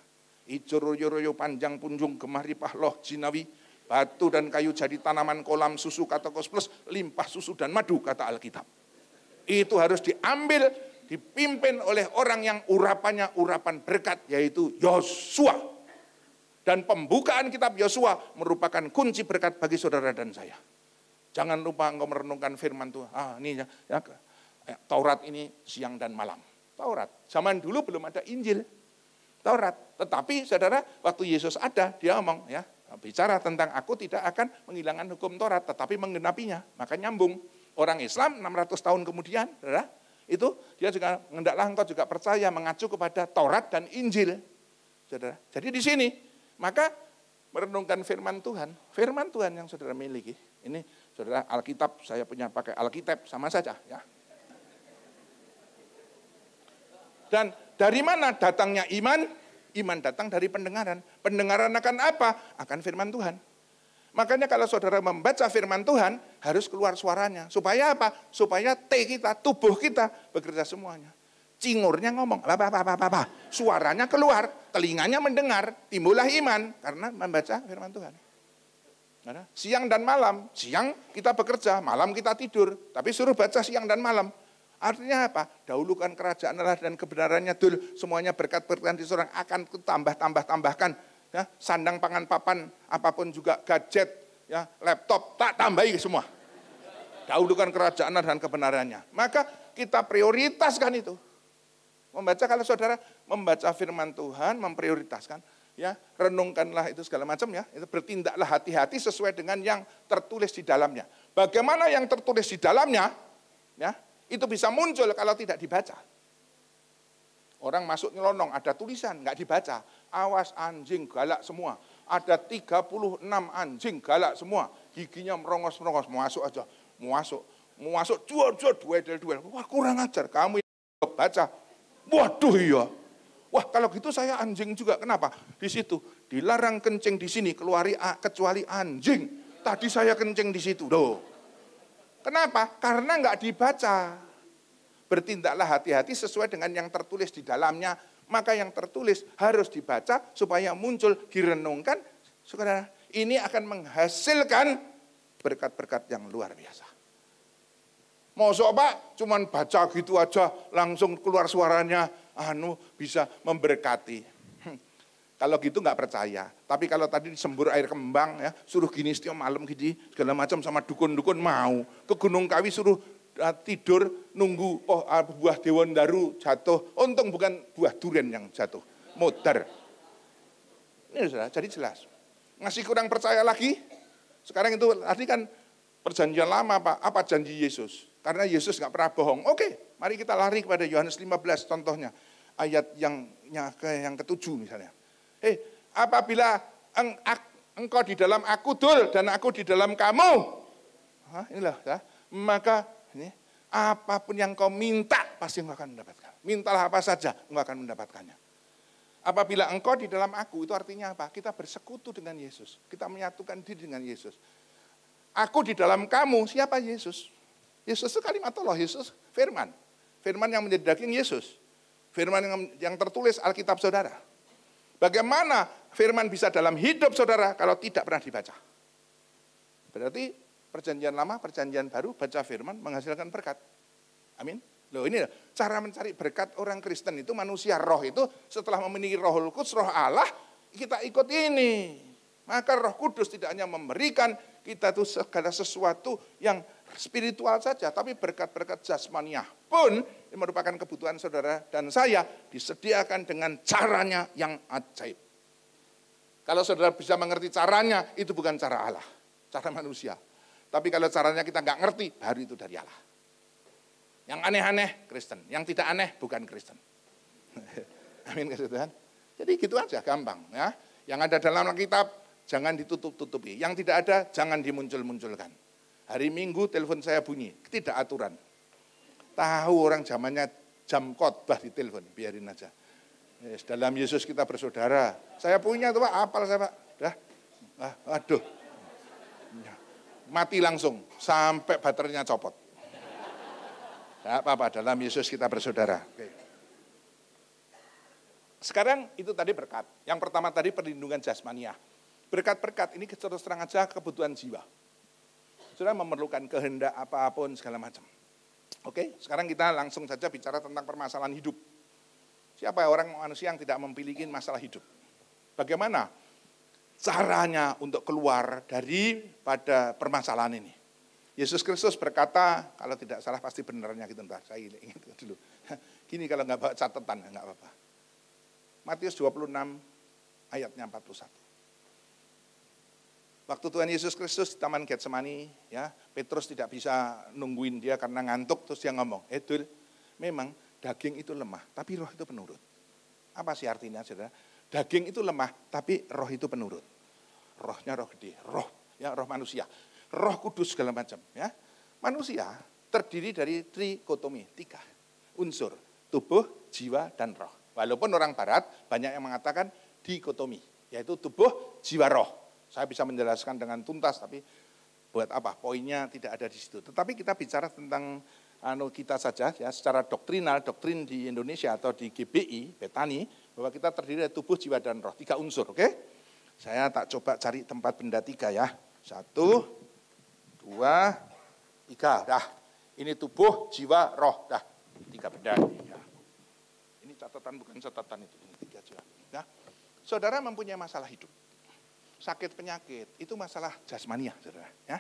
Ijoroyoroyo panjang punjung gemari pahloh jinawi. Batu dan kayu jadi tanaman kolam susu kata plus, limpah susu dan madu kata Alkitab. Itu harus diambil, dipimpin oleh orang yang urapannya urapan berkat yaitu Yosua dan pembukaan kitab Yosua merupakan kunci berkat bagi saudara dan saya. Jangan lupa engkau merenungkan firman Tuhan. Ah, ini ya, ya, eh, Taurat ini siang dan malam. Taurat. Zaman dulu belum ada Injil. Taurat. Tetapi saudara, waktu Yesus ada, dia ngomong ya, bicara tentang aku tidak akan menghilangkan hukum Taurat, tetapi menggenapinya. Maka nyambung. Orang Islam 600 tahun kemudian, saudara, itu dia juga hendaklah engkau juga percaya mengacu kepada Taurat dan Injil. Saudara. Jadi di sini maka merenungkan firman Tuhan, firman Tuhan yang saudara miliki. Ini saudara Alkitab, saya punya pakai Alkitab sama saja ya. Dan dari mana datangnya iman? Iman datang dari pendengaran. Pendengaran akan apa? Akan firman Tuhan. Makanya kalau saudara membaca firman Tuhan harus keluar suaranya. Supaya apa? Supaya T kita, tubuh kita bekerja semuanya. Cingurnya ngomong, apa, apa, apa, apa, Suaranya keluar telinganya mendengar, timbullah iman karena membaca firman Tuhan. siang dan malam, siang kita bekerja, malam kita tidur, tapi suruh baca siang dan malam. Artinya apa? Dahulukan kerajaan Allah dan kebenarannya dulu. Semuanya berkat-berkat di seorang akan tambah-tambah-tambahkan. Ya, sandang pangan papan, apapun juga gadget, ya, laptop, tak tambahi semua. Dahulukan kerajaan Allah dan kebenarannya. Maka kita prioritaskan itu. Membaca kalau saudara membaca firman Tuhan, memprioritaskan, ya renungkanlah itu segala macam ya. Itu bertindaklah hati-hati sesuai dengan yang tertulis di dalamnya. Bagaimana yang tertulis di dalamnya, ya itu bisa muncul kalau tidak dibaca. Orang masuk nyelonong, ada tulisan, nggak dibaca. Awas anjing galak semua. Ada 36 anjing galak semua. Giginya merongos-merongos, masuk aja. Masuk, masuk, jual, jual, duel, duel. Wah kurang ajar, kamu baca Waduh iya. Wah kalau gitu saya anjing juga. Kenapa? Di situ dilarang kencing di sini keluari kecuali anjing. Tadi saya kencing di situ. Loh. Kenapa? Karena nggak dibaca. Bertindaklah hati-hati sesuai dengan yang tertulis di dalamnya. Maka yang tertulis harus dibaca supaya muncul direnungkan. Saudara, ini akan menghasilkan berkat-berkat yang luar biasa. Mosok Pak cuman baca gitu aja langsung keluar suaranya anu bisa memberkati. Hmm. Kalau gitu nggak percaya. Tapi kalau tadi disembur air kembang ya, suruh gini setiap malam gini segala macam sama dukun-dukun mau. Ke Gunung Kawi suruh eh, tidur nunggu oh uh, buah dewan daru jatuh. Untung bukan buah durian yang jatuh, Muter. Ini sudah jadi jelas. ngasih kurang percaya lagi? Sekarang itu tadi kan perjanjian lama Pak, apa janji Yesus? Karena Yesus nggak pernah bohong. Oke, mari kita lari kepada Yohanes 15 contohnya. Ayat yang yang ketujuh misalnya. Eh, apabila eng, ak, engkau di dalam aku dul dan aku di dalam kamu. Hah, inilah ya. Maka ini, apapun yang kau minta pasti engkau akan mendapatkan. Mintalah apa saja engkau akan mendapatkannya. Apabila engkau di dalam aku itu artinya apa? Kita bersekutu dengan Yesus. Kita menyatukan diri dengan Yesus. Aku di dalam kamu, siapa Yesus? Yesus itu kalimat Allah, Yesus firman. Firman yang menjadi daging Yesus. Firman yang, yang tertulis Alkitab saudara. Bagaimana firman bisa dalam hidup saudara kalau tidak pernah dibaca? Berarti perjanjian lama, perjanjian baru, baca firman menghasilkan berkat. Amin. Loh ini cara mencari berkat orang Kristen itu manusia roh itu setelah memiliki roh kudus, roh Allah kita ikut ini. Maka roh kudus tidak hanya memberikan kita tuh segala sesuatu yang spiritual saja, tapi berkat-berkat jasmaniah pun yang merupakan kebutuhan saudara dan saya disediakan dengan caranya yang ajaib. Kalau saudara bisa mengerti caranya, itu bukan cara Allah, cara manusia. Tapi kalau caranya kita nggak ngerti, baru itu dari Allah. Yang aneh-aneh Kristen, yang tidak aneh bukan Kristen. *laughs* Amin kasih Tuhan. Jadi gitu aja, gampang ya. Yang ada dalam Alkitab jangan ditutup-tutupi, yang tidak ada jangan dimuncul-munculkan. Hari Minggu telepon saya bunyi, tidak aturan. Tahu orang zamannya jam khotbah di telepon, biarin aja. Yes, dalam Yesus kita bersaudara. Saya punya tuh Pak, apal saya Pak. Dah. Ah, aduh. Ya. Mati langsung sampai baterainya copot. Tidak apa-apa, dalam Yesus kita bersaudara. Oke. Sekarang itu tadi berkat. Yang pertama tadi perlindungan jasmania. Berkat-berkat ini terus terang aja kebutuhan jiwa sudah memerlukan kehendak apapun segala macam. Oke, sekarang kita langsung saja bicara tentang permasalahan hidup. Siapa ya orang manusia yang tidak memiliki masalah hidup? Bagaimana caranya untuk keluar dari pada permasalahan ini? Yesus Kristus berkata, kalau tidak salah pasti benarnya gitu ntar, saya ingat dulu. *laughs* Gini kalau nggak bawa catatan, nggak apa-apa. Matius 26 ayatnya 41. Waktu Tuhan Yesus Kristus di Taman Getsemani, ya, Petrus tidak bisa nungguin dia karena ngantuk, terus dia ngomong, itu eh, memang daging itu lemah, tapi roh itu penurut. Apa sih artinya, saudara? Daging itu lemah, tapi roh itu penurut. Rohnya roh gede, roh, ya, roh manusia. Roh kudus segala macam, ya. Manusia terdiri dari trikotomi, tiga unsur. Tubuh, jiwa, dan roh. Walaupun orang barat banyak yang mengatakan dikotomi, yaitu tubuh, jiwa, roh saya bisa menjelaskan dengan tuntas, tapi buat apa? Poinnya tidak ada di situ. Tetapi kita bicara tentang anu kita saja ya secara doktrinal, doktrin di Indonesia atau di GBI, Betani, bahwa kita terdiri dari tubuh, jiwa dan roh, tiga unsur, oke? Okay? Saya tak coba cari tempat benda tiga ya. Satu, dua, tiga, dah. Ini tubuh, jiwa, roh, dah. Tiga benda ini ya. Ini catatan bukan catatan itu, ini tiga jiwa. Nah, saudara mempunyai masalah hidup sakit penyakit itu masalah jasmania, saudara. Ya,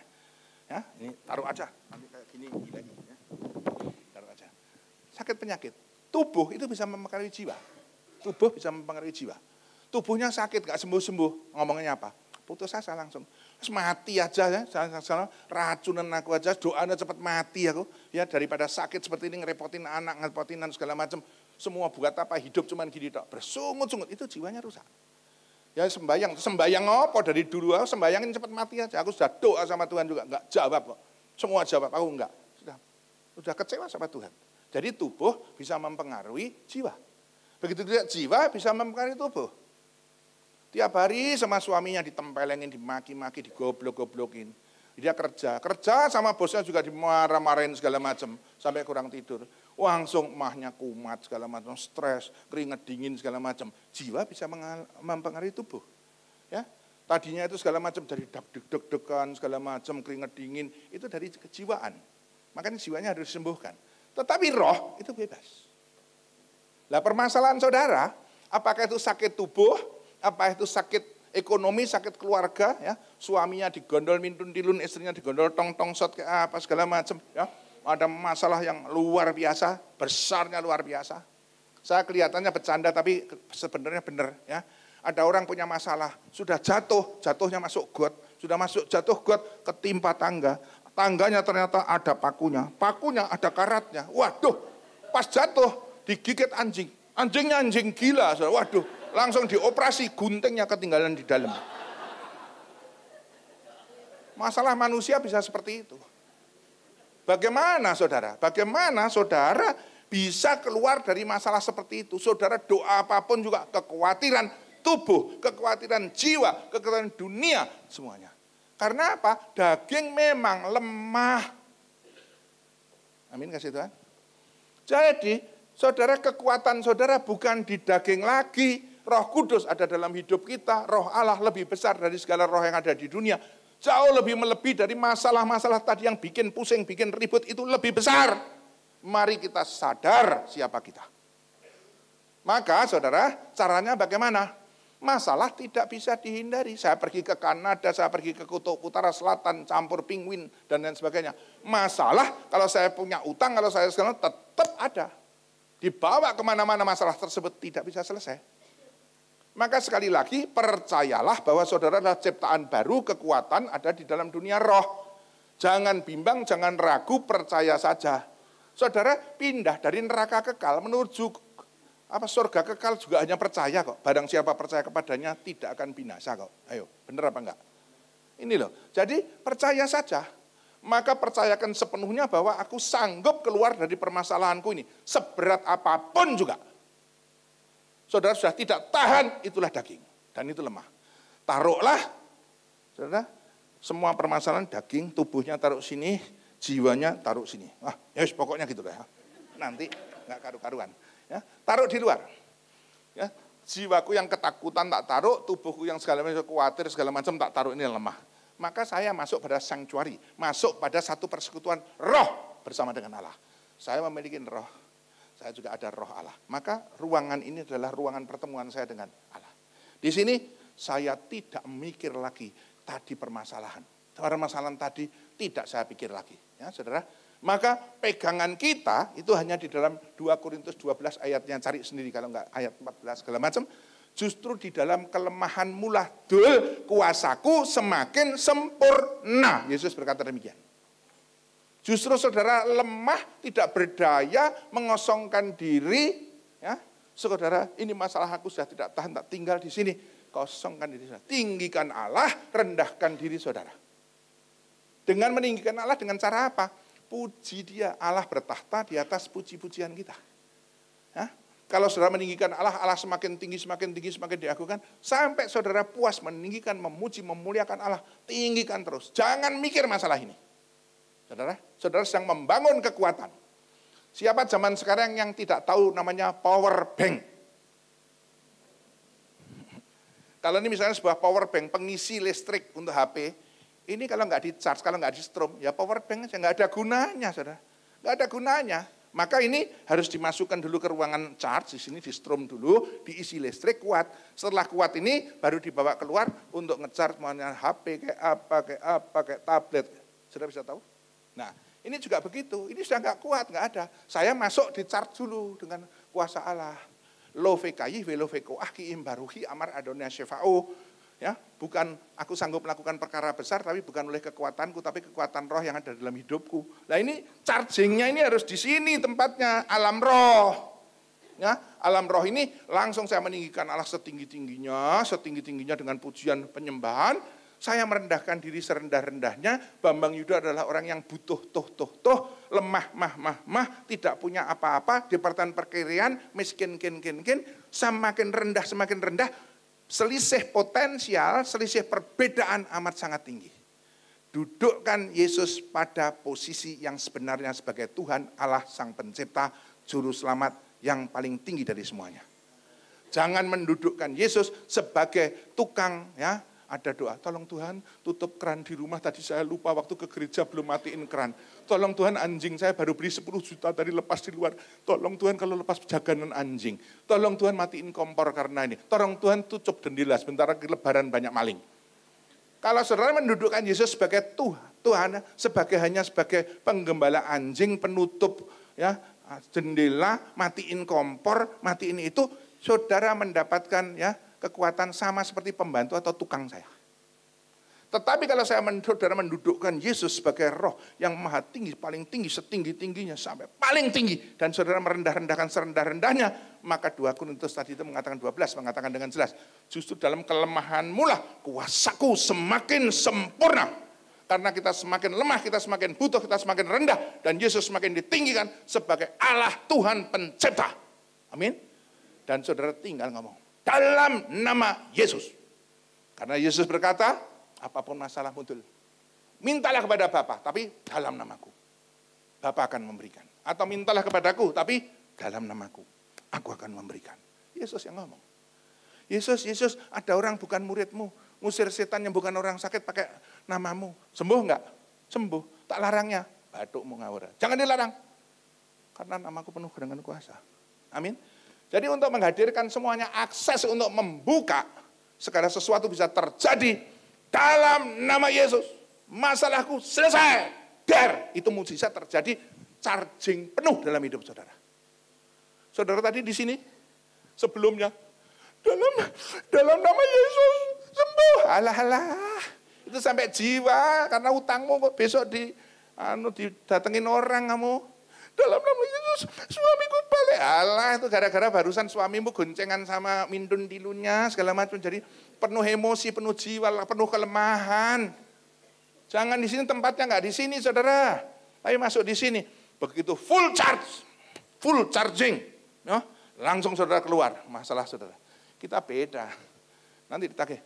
ya ini taruh aja nanti kayak gini Ya. Taruh aja. Sakit penyakit, tubuh itu bisa mempengaruhi jiwa. Tubuh bisa mempengaruhi jiwa. Tubuhnya sakit gak sembuh sembuh, ngomongnya apa? Putus asa langsung. Terus mati aja ya, salah racunan aku aja, doanya cepat mati aku. Ya daripada sakit seperti ini ngerepotin anak, ngerepotin dan segala macam. Semua buat apa hidup cuman gini tok. Bersungut-sungut itu jiwanya rusak. Ya sembayang, sembayang apa dari dulu aku sembayangin cepat mati aja. Aku sudah doa sama Tuhan juga enggak jawab kok. Semua jawab aku enggak. Sudah sudah kecewa sama Tuhan. Jadi tubuh bisa mempengaruhi jiwa. Begitu tidak jiwa bisa mempengaruhi tubuh. Tiap hari sama suaminya ditempelengin, dimaki-maki, digoblok-goblokin. Dia kerja, kerja sama bosnya juga dimarah-marahin segala macam sampai kurang tidur. Langsung mahnya kumat segala macam, stres, keringat dingin segala macam. Jiwa bisa mempengaruhi tubuh. Ya, Tadinya itu segala macam dari deg-degan, deg segala macam keringat dingin, itu dari kejiwaan. Makanya jiwanya harus disembuhkan. Tetapi roh itu bebas. Lah permasalahan saudara, apakah itu sakit tubuh, apa itu sakit ekonomi, sakit keluarga, ya suaminya digondol mintun dilun istrinya digondol tong tong sot apa segala macam, ya ada masalah yang luar biasa, besarnya luar biasa. Saya kelihatannya bercanda tapi sebenarnya benar ya. Ada orang punya masalah, sudah jatuh, jatuhnya masuk got, sudah masuk jatuh got ketimpa tangga. Tangganya ternyata ada pakunya, pakunya ada karatnya. Waduh, pas jatuh digigit anjing. Anjingnya anjing gila, waduh, langsung dioperasi, guntingnya ketinggalan di dalam. Masalah manusia bisa seperti itu. Bagaimana saudara? Bagaimana saudara bisa keluar dari masalah seperti itu? Saudara doa apapun juga kekhawatiran tubuh, kekhawatiran jiwa, kekhawatiran dunia semuanya. Karena apa? Daging memang lemah. Amin kasih Tuhan. Jadi saudara kekuatan saudara bukan di daging lagi. Roh kudus ada dalam hidup kita. Roh Allah lebih besar dari segala roh yang ada di dunia jauh lebih melebihi dari masalah-masalah tadi yang bikin pusing, bikin ribut itu lebih besar. Mari kita sadar siapa kita. Maka saudara, caranya bagaimana? Masalah tidak bisa dihindari. Saya pergi ke Kanada, saya pergi ke Kutub Utara Selatan, campur penguin, dan lain sebagainya. Masalah kalau saya punya utang, kalau saya sekarang tetap ada. Dibawa kemana-mana masalah tersebut tidak bisa selesai. Maka sekali lagi percayalah bahwa saudara adalah ciptaan baru, kekuatan ada di dalam dunia roh. Jangan bimbang, jangan ragu, percaya saja. Saudara pindah dari neraka kekal menuju apa surga kekal juga hanya percaya kok. Barang siapa percaya kepadanya tidak akan binasa kok. Ayo, benar apa enggak? Ini loh. Jadi percaya saja. Maka percayakan sepenuhnya bahwa aku sanggup keluar dari permasalahanku ini. Seberat apapun juga saudara sudah tidak tahan, itulah daging. Dan itu lemah. Taruhlah, saudara, semua permasalahan daging, tubuhnya taruh sini, jiwanya taruh sini. Ah, ya pokoknya gitu deh. Ya. Nanti nggak karu-karuan. Ya, taruh di luar. Ya, jiwaku yang ketakutan tak taruh, tubuhku yang segala macam khawatir segala macam tak taruh ini lemah. Maka saya masuk pada sanctuary, masuk pada satu persekutuan roh bersama dengan Allah. Saya memiliki roh saya juga ada roh Allah. Maka ruangan ini adalah ruangan pertemuan saya dengan Allah. Di sini saya tidak mikir lagi tadi permasalahan. Permasalahan tadi tidak saya pikir lagi. Ya, saudara, maka pegangan kita itu hanya di dalam 2 Korintus 12 ayatnya cari sendiri kalau enggak ayat 14 segala macam. Justru di dalam kelemahan mulah dul kuasaku semakin sempurna. Yesus berkata demikian. Justru saudara lemah, tidak berdaya, mengosongkan diri. Ya, saudara, ini masalah aku sudah tidak tahan, tak tinggal di sini. Kosongkan diri saudara. Tinggikan Allah, rendahkan diri saudara. Dengan meninggikan Allah dengan cara apa? Puji dia, Allah bertahta di atas puji-pujian kita. Ya, kalau saudara meninggikan Allah, Allah semakin tinggi, semakin tinggi, semakin diagungkan. Sampai saudara puas meninggikan, memuji, memuliakan Allah. Tinggikan terus. Jangan mikir masalah ini. Saudara, saudara sedang membangun kekuatan. Siapa zaman sekarang yang tidak tahu namanya power bank? *laughs* Kalau ini misalnya sebuah power bank pengisi listrik untuk HP, ini kalau nggak di charge, kalau nggak di strom, ya power bank aja nggak ada gunanya, saudara. Nggak ada gunanya. Maka ini harus dimasukkan dulu ke ruangan charge, di sini di strom dulu, diisi listrik kuat. Setelah kuat ini baru dibawa keluar untuk ngecharge maunya HP kayak apa, kayak apa, kayak tablet. Saudara bisa tahu? Nah, ini juga begitu. Ini sudah nggak kuat, nggak ada. Saya masuk di chart dulu dengan kuasa Allah. Lo veloveko, velo aki imbaruhi amar adonia syefa'u. Ya, bukan aku sanggup melakukan perkara besar tapi bukan oleh kekuatanku tapi kekuatan roh yang ada dalam hidupku. Nah ini chargingnya ini harus di sini tempatnya alam roh. Ya, alam roh ini langsung saya meninggikan Allah setinggi-tingginya, setinggi-tingginya dengan pujian penyembahan saya merendahkan diri serendah-rendahnya. Bambang Yudo adalah orang yang butuh, toh, toh, toh, lemah, mah, mah, mah, tidak punya apa-apa, Departemen perkirian, miskin, kin, kin, kin, semakin rendah, semakin rendah, selisih potensial, selisih perbedaan amat sangat tinggi. Dudukkan Yesus pada posisi yang sebenarnya sebagai Tuhan Allah Sang Pencipta, Juru Selamat yang paling tinggi dari semuanya. Jangan mendudukkan Yesus sebagai tukang ya ada doa. Tolong Tuhan tutup keran di rumah, tadi saya lupa waktu ke gereja belum matiin keran. Tolong Tuhan anjing saya baru beli 10 juta tadi lepas di luar. Tolong Tuhan kalau lepas jaganan anjing. Tolong Tuhan matiin kompor karena ini. Tolong Tuhan tutup jendela sebentar lagi lebaran banyak maling. Kalau saudara mendudukkan Yesus sebagai Tuhan, Tuhan sebagai hanya sebagai penggembala anjing, penutup ya jendela, matiin kompor, matiin itu, saudara mendapatkan ya kekuatan sama seperti pembantu atau tukang saya. Tetapi kalau saya saudara mendudukkan Yesus sebagai roh yang maha tinggi, paling tinggi, setinggi-tingginya sampai paling tinggi. Dan saudara merendah-rendahkan serendah-rendahnya. Maka dua Korintus tadi itu mengatakan 12, mengatakan dengan jelas. Justru dalam kelemahan mula kuasaku semakin sempurna. Karena kita semakin lemah, kita semakin butuh, kita semakin rendah. Dan Yesus semakin ditinggikan sebagai Allah Tuhan pencipta. Amin. Dan saudara tinggal ngomong dalam nama Yesus. Karena Yesus berkata, apapun masalah muncul, mintalah kepada Bapa, tapi dalam namaku. Bapa akan memberikan. Atau mintalah kepadaku, tapi dalam namaku. Aku akan memberikan. Yesus yang ngomong. Yesus, Yesus, ada orang bukan muridmu. Ngusir setan yang bukan orang sakit pakai namamu. Sembuh enggak? Sembuh. Tak larangnya. Batukmu ngawur. Jangan dilarang. Karena namaku penuh dengan kuasa. Amin. Jadi untuk menghadirkan semuanya akses untuk membuka segala sesuatu bisa terjadi dalam nama Yesus. Masalahku selesai. Der, itu mujizat terjadi charging penuh dalam hidup saudara. Saudara tadi di sini sebelumnya dalam dalam nama Yesus sembuh. Alah alah. Itu sampai jiwa karena utangmu besok di anu didatengin orang kamu. Dalam nama Yesus, suamiku balik. Allah itu gara-gara barusan suamimu goncengan sama mindun dilunya, segala macam. Jadi penuh emosi, penuh jiwa, penuh kelemahan. Jangan di sini tempatnya nggak di sini, saudara. Tapi masuk di sini. Begitu full charge, full charging. Ya, langsung saudara keluar, masalah saudara. Kita beda. Nanti ditagih,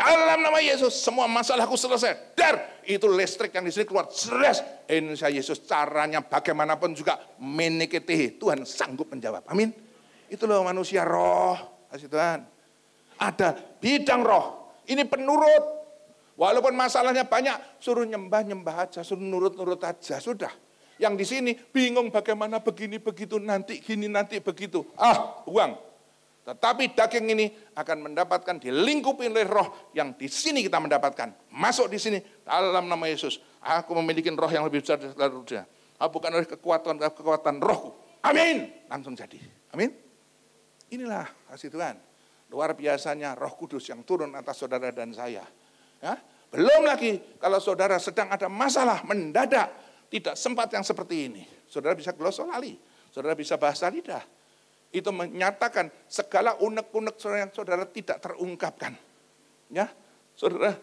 dalam nama Yesus semua masalahku selesai. Dar, itu listrik yang di sini keluar. Jelas. Indonesia Yesus caranya bagaimanapun juga menikiti Tuhan sanggup menjawab. Amin. Itu loh manusia roh. Kasih Tuhan. Ada bidang roh. Ini penurut. Walaupun masalahnya banyak, suruh nyembah-nyembah aja, suruh nurut-nurut aja, sudah. Yang di sini bingung bagaimana begini begitu nanti gini nanti begitu. Ah, uang. Tetapi daging ini akan mendapatkan dilingkupi oleh roh yang di sini kita mendapatkan. Masuk di sini dalam nama Yesus. Aku memiliki roh yang lebih besar dari dunia. Bukan oleh kekuatan kekuatan rohku. Amin. Langsung jadi. Amin. Inilah kasih Tuhan. Luar biasanya roh kudus yang turun atas saudara dan saya. Ya? Belum lagi kalau saudara sedang ada masalah mendadak. Tidak sempat yang seperti ini. Saudara bisa glosolali. Saudara bisa bahasa lidah itu menyatakan segala unek-unek saudara saudara tidak terungkapkan. Ya, saudara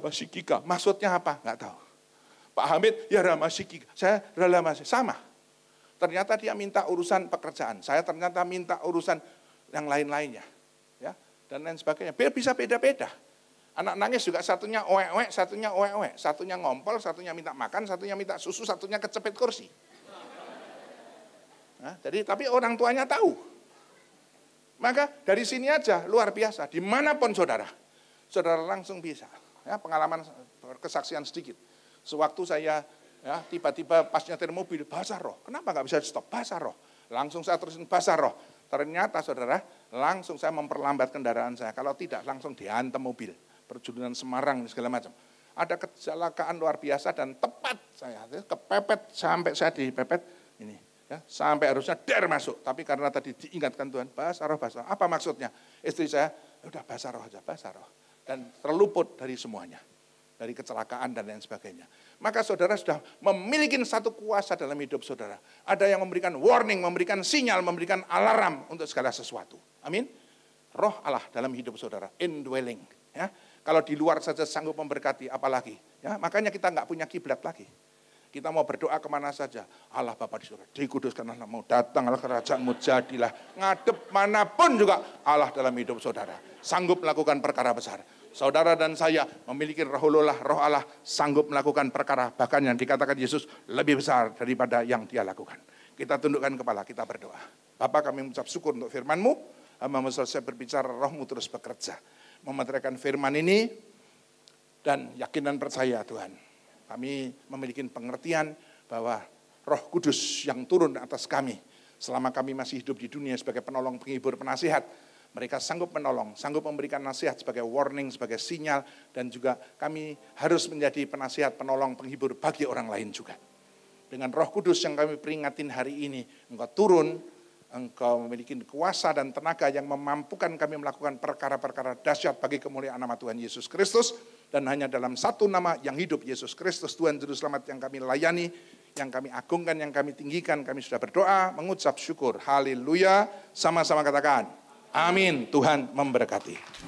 masikika. maksudnya apa? Enggak tahu. Pak Hamid, ya masikika. saya masih sama. Ternyata dia minta urusan pekerjaan, saya ternyata minta urusan yang lain-lainnya. ya Dan lain sebagainya, biar bisa beda-beda. Anak nangis juga satunya oe-oe, satunya oe-oe, satunya ngompol, satunya minta makan, satunya minta susu, satunya kecepit kursi. Nah, jadi tapi orang tuanya tahu. Maka dari sini aja luar biasa. Dimanapun saudara, saudara langsung bisa. Ya, pengalaman kesaksian sedikit. Sewaktu saya ya tiba-tiba pas nyetir mobil basah roh. Kenapa nggak bisa stop basah roh? Langsung saya terusin basah roh. Ternyata saudara langsung saya memperlambat kendaraan saya. Kalau tidak langsung dihantam mobil. Perjudian Semarang segala macam ada kecelakaan luar biasa dan tepat saya kepepet sampai saya dipepet ini Ya, sampai harusnya der masuk. Tapi karena tadi diingatkan Tuhan, bahasa roh, bahasa roh. Apa maksudnya? Istri saya, ya udah bahasa roh aja, bahasa roh. Dan terluput dari semuanya. Dari kecelakaan dan lain sebagainya. Maka saudara sudah memiliki satu kuasa dalam hidup saudara. Ada yang memberikan warning, memberikan sinyal, memberikan alarm untuk segala sesuatu. Amin. Roh Allah dalam hidup saudara, indwelling. Ya. Kalau di luar saja sanggup memberkati, apalagi. Ya, makanya kita nggak punya kiblat lagi. Kita mau berdoa kemana saja. Allah Bapa di surga, dikuduskanlah namamu, datanglah kerajaanmu, jadilah. Ngadep manapun juga Allah dalam hidup saudara. Sanggup melakukan perkara besar. Saudara dan saya memiliki rohulullah, roh Allah, sanggup melakukan perkara. Bahkan yang dikatakan Yesus lebih besar daripada yang dia lakukan. Kita tundukkan kepala, kita berdoa. Bapa kami mengucap syukur untuk firmanmu. Hamba selesai berbicara, rohmu terus bekerja. Memeteraikan firman ini, dan yakin dan percaya Tuhan kami memiliki pengertian bahwa roh kudus yang turun atas kami selama kami masih hidup di dunia sebagai penolong, penghibur, penasihat. Mereka sanggup menolong, sanggup memberikan nasihat sebagai warning, sebagai sinyal, dan juga kami harus menjadi penasihat, penolong, penghibur bagi orang lain juga. Dengan roh kudus yang kami peringatin hari ini, engkau turun, engkau memiliki kuasa dan tenaga yang memampukan kami melakukan perkara-perkara dahsyat bagi kemuliaan nama Tuhan Yesus Kristus dan hanya dalam satu nama yang hidup Yesus Kristus Tuhan Juru Selamat yang kami layani, yang kami agungkan, yang kami tinggikan, kami sudah berdoa, mengucap syukur. Haleluya. Sama-sama katakan. Amin. Tuhan memberkati.